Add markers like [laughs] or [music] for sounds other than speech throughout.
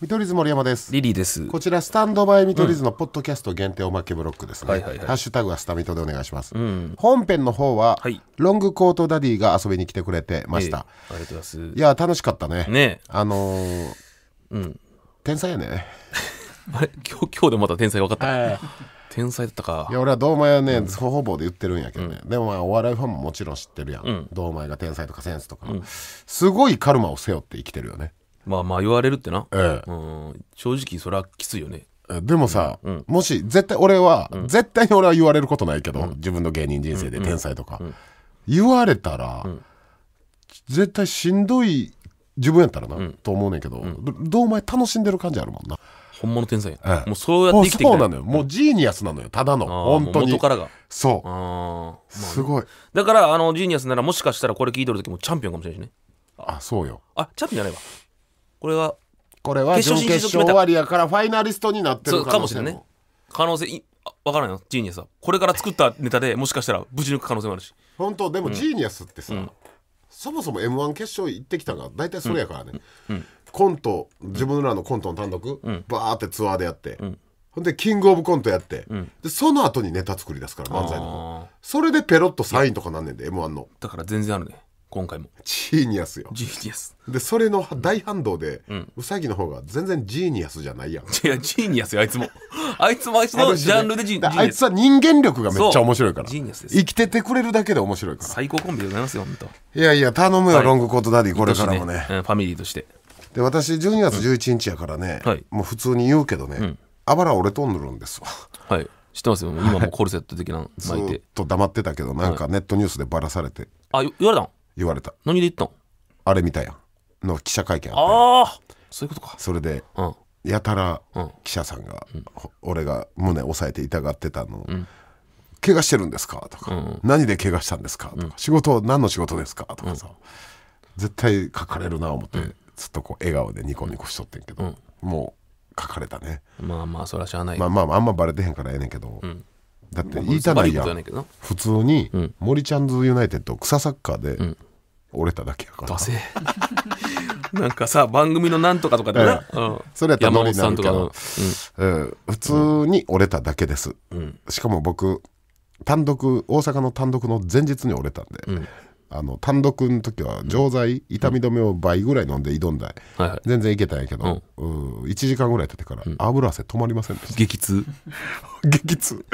見取り図森山ですリリーですこちらスタンドバイ見取り図のポッドキャスト限定おまけブロックですね、はいはいはいハッシュタグはスタミトでお願いします、うん本編の方は、はいロングコートダディが遊びに来てくれてました、えありがとうございまいや楽しかったねねあのーうん天才やねあれ [laughs] 今日今日でまた天才分かった、天才だったかいや俺は堂前はね、ほほぼで言ってるんやけどね、でもまあお笑いファンももちろん知ってるやん、堂前が天才とかセンスとか、すごいカルマを背負って生きてるよねまあまあ言われるってな、ええ、うん正直それはきついよねでもさ、うんもし絶対俺は、うん絶対に俺は言われることないけど、自分の芸人人生で天才とか、言われたら、ん絶対しんどい自分やったらな、と思うねんけど、どどうお前楽しんでる感じあるもんな本物天才や、ええもうそうやって生きてきたそうなのよもうジーニアスなのよただの本当に元からがそあまうすごいだからあのジーニアスならもしかしたらこれ聞いとる時もチャンピオンかもしれないしねあそうよあチャンピオンじゃないわこれはこれは準決勝終わりやからファイナリストになってるかもしれないね可能性いわからないよジーニアスはこれから作ったネタでもしかしたら無事抜く可能性もあるし本当でもジーニアスってさ、うん、そもそも m 1決勝行ってきたが大体それやからね、うんうん、コント自分らのコントの単独、バーってツアーでやって、ほんでキングオブコントやって、でその後にネタ作り出すから漫才のそれでペロッとサインとかなんねんで m 1のだから全然あるね今回もジーニアスよジーニアスでそれの大反動で、うさぎの方が全然ジーニアスじゃないやん [laughs] いやジーニアスよあいつもあいつもあいつのジャンルでジーニアスあいつは人間力がめっちゃ面白いからジーニアスです生きててくれるだけで面白いから最高コンビでございますよ本当いやいや頼むよ、はい、ロングコートダディこれからもね、ね、ファミリーとしてで私12月11日やからね、うんもう普通に言うけどね、うん、あばら俺とんるんですわはい知ってますよ今もコルセット的な巻いて、はい、ずっと黙ってたけどなんかネットニュースでばらされて、はい、あ言われたん言われた何で言ったんあれ見たやんの記者会見ああそういうことかそれでうんやたらうん記者さんが、俺が胸押さえて痛がってたのを、怪我してるんですか?」とか、何で怪我したんですか?」とか、仕事何の仕事ですか?」とかさ、絶対書かれるな思って、ずっとこう笑顔でニコニコしとってんけど、もう書かれたねまあまあそれはしゃあない、まあまああんまバレてへんからええねんけど、だって言いたないやん、や普通に、森ちゃんズユナイテッド草サッカーで折れただけやから [laughs] なんかさ番組のなんとかとかでな、ええうん、それやったらノリになるけど、うん、うん、普通に折れただけです、うん、しかも僕単独大阪の単独の前日に折れたんで、あの単独の時は錠剤痛み止めを倍ぐらい飲んで挑んだ、はい全然いけたんやけど、うん、1時間ぐらい経ってから、油汗止まりませんでした激痛 [laughs] 激痛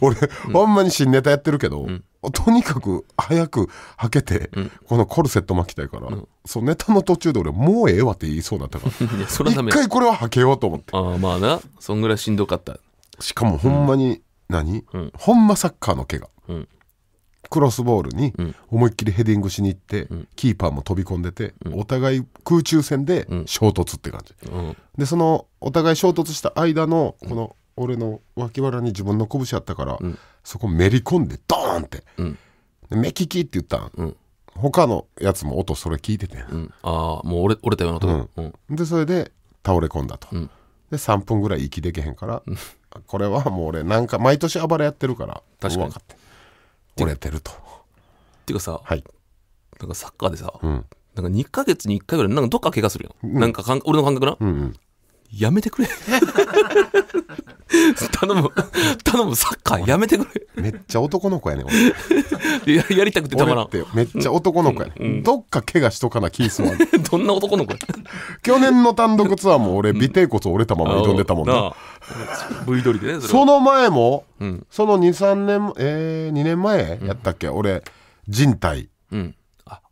俺、ほんまに新ネタやってるけど、うんとにかく早くはけて、うんこのコルセット巻きたいから、うんそうネタの途中で俺もうええわって言いそうになったから [laughs] 一回これははけようと思ってああまあなそんぐらいしんどかったしかもほんまに何、うんほんまサッカーの怪我うんクロスボールに思いっきりヘディングしに行って、んキーパーも飛び込んでて、お互い空中戦で衝突って感じ、うんでそのお互い衝突した間のこの俺の脇腹に自分の拳あったから、んそこめり込んでドーンってうん「目利き」って言ったん、うん他のやつも音それ聞いててうんああもう折れ折れたようなとこうんでそれで倒れ込んだと、うんで3分ぐらい息できへんから [laughs] これはもう俺なんか毎年暴れやってるから確かに分って折れてるとっていうかさ、はいなんかサッカーでさ、なんか2ヶ月に1回ぐらいなんかどっか怪我するよ。ん、なんかかん俺の感覚な、うんうんやめてくれ [laughs] 頼む頼むサッカーやめてくれめっちゃ男の子やね俺 [laughs] ややりたくてたまらんめっちゃ男の子やね、うんうん、どっか怪我しとかなキースはどんな男の子や去年の単独ツアーも俺尾てい骨折れたまま挑んでたもんね V 撮りでねその前も、うん、その23年えー、2年前やったっけ、俺人体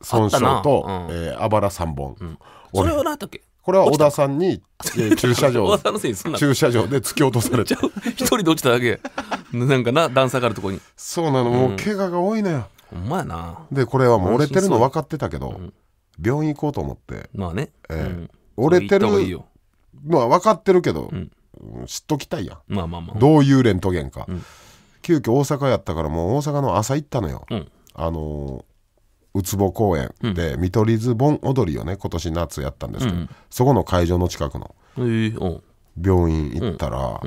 損傷と、えー、あばら3本、それは何だっけこれは小田さんに [laughs] 駐車場駐車場で突き落とされた [laughs] 一人で落ちただけなんかな段差があるとこにそうなの、うん、もう怪我が多いのよほんまやなでこれはもう折れてるの分かってたけど、うん、病院行こうと思ってまあね、えー、うん、折れてるのは分かってるけど、知っときたいやん、まあまあまあ、どういうレントゲンか、急遽大阪やったからもう大阪の朝行ったのよ、あのウツボ公園で、見取り図盆踊りをね今年夏やったんですけど、うん、そこの会場の近くの病院行ったら、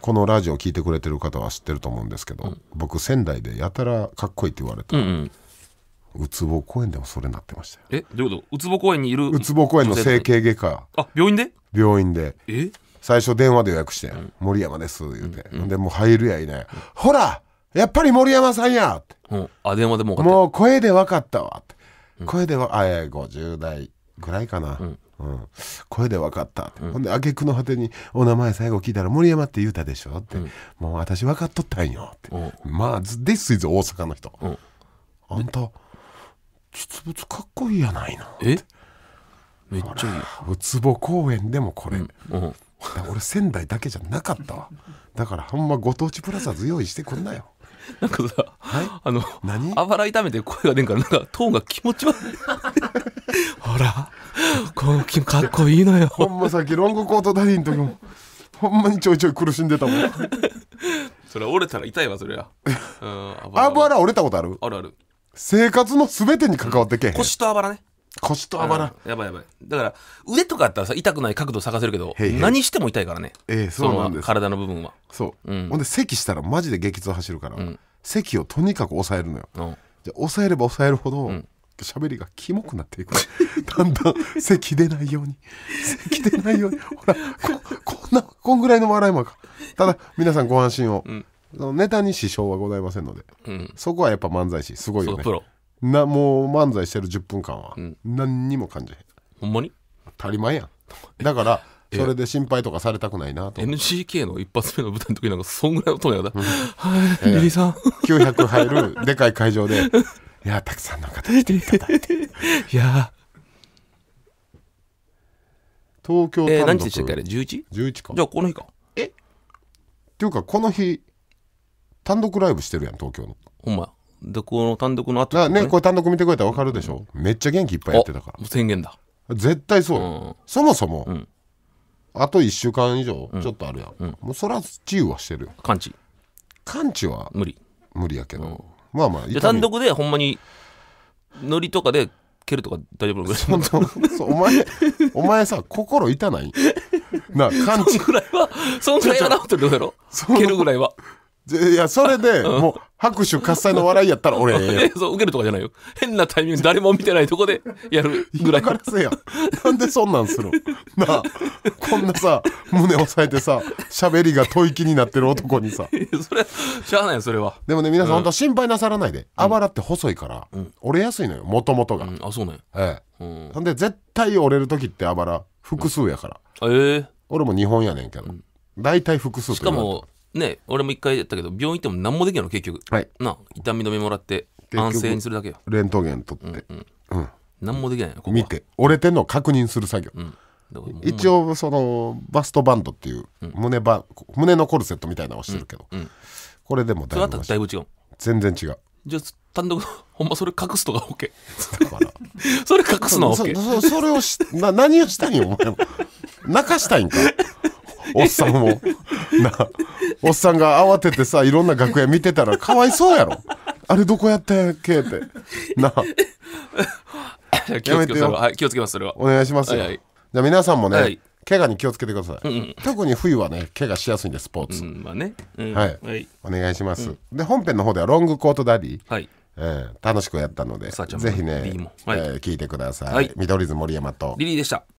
このラジオ聞いてくれてる方は知ってると思うんですけど、うん、僕仙台でやたらかっこいいって言われた、うんうん、ウツボ公園でもそれなってましたよえどういうことウツボ公園にいるウツボ公園の整形外科あ病院で病院でえ最初電話で予約して「うん、森山です」言うて、うんうん、でもう入るやいない「ほらやっぱり森山さんや!」ってうん、あ電話でももう声で分かったわって、うん、声でわあえ50代ぐらいかな、うんうん、声で分かったっうん、ほんで挙句の果てに「お名前最後聞いたら森山って言うたでしょ」って、うん、もう私分かっとったんよ」って、まあ「This is 大阪の人」あんた実物かっこいいやないの」えめっちゃいいよウツボ公園でもこれ、俺仙台だけじゃなかったわだからほんまご当地プラザーズ用意してくんなよ [laughs] なんかさ、はい、あの、何あばら痛めて声が出んから、なんか、トーンが気持ち悪い。ほら、この君かっこいいのよ。ほんまさっきロングコートダディの時も、ほんまにちょいちょい苦しんでたもん。それ折れたら痛いわ、それは。あばら折れたことあるあるある。生活のすべてに関わってけへん。腰とあばらね。腰とあばら、やばいやばいだから腕とかあったらさ痛くない角度探せるけど何しても痛いからねええそうなんです体の部分はそう、うん、ほんで咳したらマジで激痛走るから、うん、咳をとにかく抑えるのよ、うん、じゃ抑えれば抑えるほど、うん喋りがキモくなっていく [laughs] だんだん咳出ないように咳出ないようにほらこんなこんぐらいの笑いもかただ皆さんご安心を、うん、ネタに支障はございませんので、うん、そこはやっぱ漫才師すごいよねプロなもう漫才してる10分間は、何にも感じへんほんまに当たり前やんだから [laughs] それで心配とかされたくないなと NCK の一発目の舞台の時なんかそんぐらいの音やだ、うん、はいリリーさん900入るでかい会場で [laughs] いやたくさんの方来ていただいて [laughs] いや東京単独、えー、何時でしたっけあれ 11?11 かじゃあこの日かえっていうかこの日単独ライブしてるやん東京のほんまでこの単独の後とねねこれ単独見てくれたら分かるでしょ、めっちゃ元気いっぱいやってたから宣言だ絶対そう、うんそもそも、んあと1週間以上ちょっとあるやん、もうそれは治癒はしてる完治完治は無理無理やけど、まあまあで単独でほんまにノリとかで蹴るとか大丈夫そのお前 [laughs] お前さ心痛ないな完治ぐらいはそんぐらいはなってどうやろ蹴るぐらいはいや、それで、もう、拍手喝采の笑いやったら俺、[laughs] ええそう、受けるとかじゃないよ。変なタイミング、誰も見てないとこでやるぐらい。からせや。なんでそんなんするなあ、こんなさ、胸押さえてさ、喋りが吐息になってる男にさ。[laughs] それ、しゃあないよ、それは。でもね、皆さん、うん、本当心配なさらないで。あばらって細いから、うん、折れやすいのよ、もともとが、うん。あ、そうね。ええ。なんで、絶対折れる時ってあばら、複数やから。ええー。俺も日本やねんけど。大体複数しかもね俺も一回やったけど病院行っても何もできんの結局、はい、な痛み止めもらって安静にするだけよレントゲン取って、うん何もできないのここ見て折れてんのを確認する作業、一応そのバストバンドっていう胸バ、胸のコルセットみたいなのをしてるけど、これでもそだれいだっぶたらだいぶ違う全然違うじゃあ単独 [laughs] ほんまそれ隠すとか OK [laughs] かそれ隠すのはそ OK そそれをしな何をしたいんよお前も泣かしたいんか [laughs] おっさんをなおっさんが慌ててさいろんな楽屋見てたらかわいそうやろあれどこやったっけってなあ [laughs] 気をつけますはい気をつけますそれはお願いしますよ、はいはい、じゃあ皆さんもね、はい怪我に気をつけてください、うんうん、特に冬はね怪我しやすいんでスポーツ、うん、まあね、うん、はい、はい、お願いします、うん、で本編の方ではロングコートダディ、はいえー、楽しくやったのでぜひね、はい、えー、聞いてください、はい、見取り森山とリリーでした